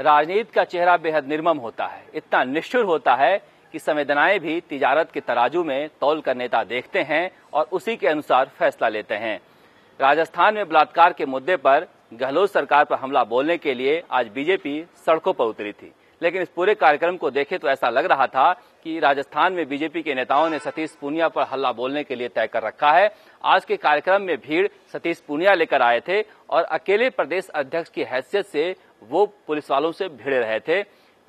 राजनीति का चेहरा बेहद निर्मम होता है इतना निष्ठुर होता है कि संवेदनाएं भी तिजारत के तराजू में तौल कर नेता देखते हैं और उसी के अनुसार फैसला लेते हैं राजस्थान में बलात्कार के मुद्दे पर गहलोत सरकार पर हमला बोलने के लिए आज बीजेपी सड़कों पर उतरी थी लेकिन इस पूरे कार्यक्रम को देखे तो ऐसा लग रहा था कि राजस्थान में बीजेपी के नेताओं ने सतीश पूनिया पर हल्ला बोलने के लिए तय कर रखा है आज के कार्यक्रम में भीड़ सतीश पूनिया लेकर आए थे और अकेले प्रदेश अध्यक्ष की हैसियत से वो पुलिस वालों से भिड़े रहे थे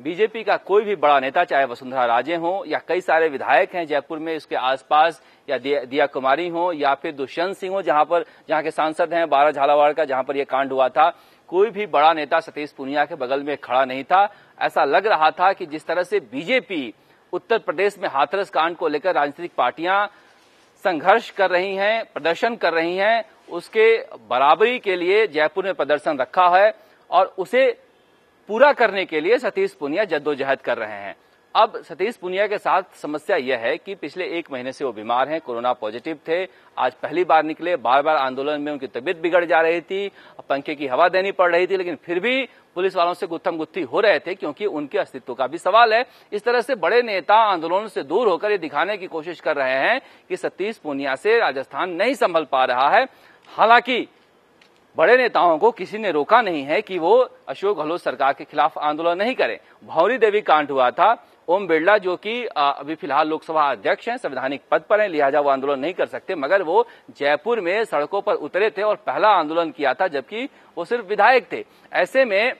बीजेपी का कोई भी बड़ा नेता चाहे वसुंधरा राजे हों या कई सारे विधायक हैं जयपुर में इसके आसपास या दिया कुमारी हो या फिर दुष्यंत सिंह हो जहां पर जहां के सांसद हैं बारा झालावाड़ का जहां पर यह कांड हुआ था कोई भी बड़ा नेता सतीश पुनिया के बगल में खड़ा नहीं था ऐसा लग रहा था कि जिस तरह से बीजेपी उत्तर प्रदेश में हाथरस कांड को लेकर राजनीतिक पार्टियां संघर्ष कर रही हैं प्रदर्शन कर रही हैं उसके बराबरी के लिए जयपुर में प्रदर्शन रखा है और उसे पूरा करने के लिए सतीश पुनिया जद्दोजहद कर रहे हैं अब सतीश पुनिया के साथ समस्या यह है कि पिछले एक महीने से वो बीमार हैं कोरोना पॉजिटिव थे आज पहली बार निकले बार बार आंदोलन में उनकी तबीयत बिगड़ जा रही थी पंखे की हवा देनी पड़ रही थी लेकिन फिर भी पुलिस वालों से गुत्थम गुत्थी हो रहे थे क्योंकि उनके अस्तित्व का भी सवाल है इस तरह से बड़े नेता आंदोलन से दूर होकर ये दिखाने की कोशिश कर रहे हैं कि सतीश पुनिया से राजस्थान नहीं संभल पा रहा है हालांकि बड़े नेताओं को किसी ने रोका नहीं है कि वो अशोक गहलोत सरकार के खिलाफ आंदोलन नहीं करें भौरी देवी कांड हुआ था ओम बिरला जो कि अभी फिलहाल लोकसभा अध्यक्ष हैं संवैधानिक पद पर हैं लिहाजा वो आंदोलन नहीं कर सकते मगर वो जयपुर में सड़कों पर उतरे थे और पहला आंदोलन किया था जबकि वो सिर्फ विधायक थे ऐसे में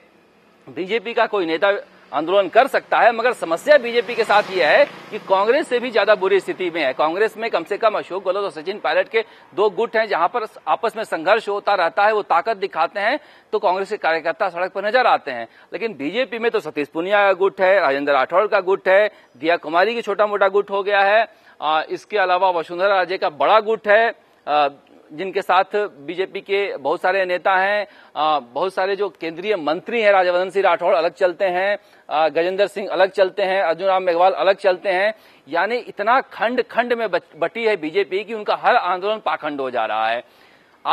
बीजेपी का कोई नेता आंदोलन कर सकता है मगर समस्या बीजेपी के साथ यह है कि कांग्रेस से भी ज्यादा बुरी स्थिति में है कांग्रेस में कम से कम अशोक गहलोत और सचिन पायलट के दो गुट हैं जहां पर आपस में संघर्ष होता रहता है वो ताकत दिखाते हैं तो कांग्रेस के कार्यकर्ता सड़क पर नजर आते हैं लेकिन बीजेपी में तो सतीश पुनिया का गुट है राजेंद्र राठौड़ का गुट है दिया कुमारी की छोटा मोटा गुट हो गया है इसके अलावा वसुंधरा राजे का बड़ा गुट है जिनके साथ बीजेपी के बहुत सारे नेता हैं बहुत सारे जो केंद्रीय मंत्री हैं राज्यवर्धन सिंह राठौड़ अलग चलते हैं गजेंद्र सिंह अलग चलते हैं अर्जुन राम मेघवाल अलग चलते हैं यानी इतना खंड खंड में बटी है बीजेपी की उनका हर आंदोलन पाखंड हो जा रहा है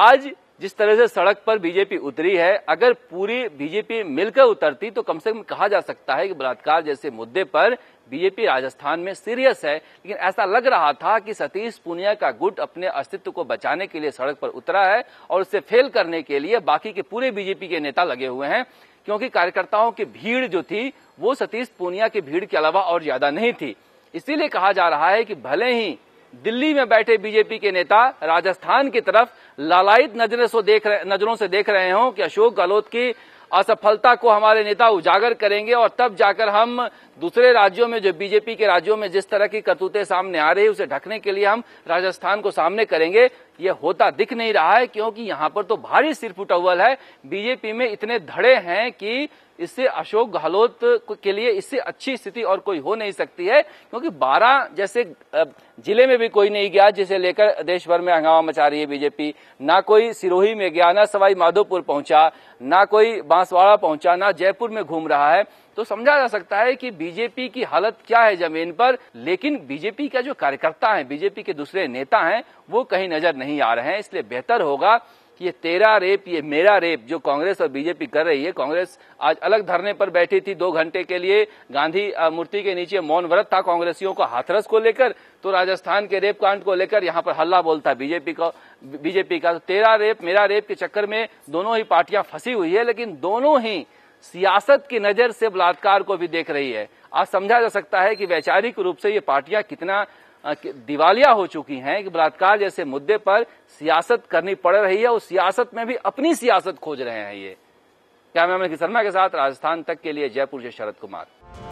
आज जिस तरह से सड़क पर बीजेपी उतरी है अगर पूरी बीजेपी मिलकर उतरती तो कम से कम कहा जा सकता है कि बलात्कार जैसे मुद्दे पर बीजेपी राजस्थान में सीरियस है लेकिन ऐसा लग रहा था कि सतीश पूनिया का गुट अपने अस्तित्व को बचाने के लिए सड़क पर उतरा है और उसे फेल करने के लिए बाकी के पूरे बीजेपी के नेता लगे हुए हैं क्योंकि कार्यकर्ताओं की भीड़ जो थी वो सतीश पूनिया की भीड़ के अलावा और ज्यादा नहीं थी इसीलिए कहा जा रहा है कि भले ही दिल्ली में बैठे बीजेपी के नेता राजस्थान की तरफ लालायित नजरों से देख रहे नजरों से देख रहे हों कि अशोक गहलोत की असफलता को हमारे नेता उजागर करेंगे और तब जाकर हम दूसरे राज्यों में जो बीजेपी के राज्यों में जिस तरह की करतूतें सामने आ रही है उसे ढकने के लिए हम राजस्थान को सामने करेंगे ये होता दिख नहीं रहा है क्योंकि यहाँ पर तो भारी सिर फुटावल है बीजेपी में इतने धड़े हैं कि इससे अशोक गहलोत के लिए इससे अच्छी स्थिति और कोई हो नहीं सकती है क्योंकि 12 जैसे जिले में भी कोई नहीं गया जिसे लेकर देश भर में हंगामा मचा रही है बीजेपी ना कोई सिरोही में गया ना सवाई माधोपुर पहुंचा ना कोई बांसवाड़ा पहुंचा ना जयपुर में घूम रहा है तो समझा जा सकता है कि बीजेपी की हालत क्या है जमीन पर लेकिन बीजेपी का जो कार्यकर्ता है बीजेपी के दूसरे नेता हैं वो कहीं नजर नहीं आ रहे हैं इसलिए बेहतर होगा ये तेरा रेप ये मेरा रेप जो कांग्रेस और बीजेपी कर रही है कांग्रेस आज अलग धरने पर बैठी थी दो घंटे के लिए गांधी मूर्ति के नीचे मौन व्रत था कांग्रेसियों को हाथरस को लेकर तो राजस्थान के रेप कांड को लेकर यहाँ पर हल्ला बोल था बीजेपी का बीजेपी तो का तेरा रेप मेरा रेप के चक्कर में दोनों ही पार्टियां फंसी हुई है लेकिन दोनों ही सियासत की नजर से बलात्कार को भी देख रही है आज समझा जा सकता है कि वैचारिक रूप से ये पार्टियां कितना दिवालिया हो चुकी हैं कि बलात्कार जैसे मुद्दे पर सियासत करनी पड़ रही है और सियासत में भी अपनी सियासत खोज रहे हैं ये कैमरामैन शर्मा के साथ राजस्थान तक के लिए जयपुर से शरद कुमार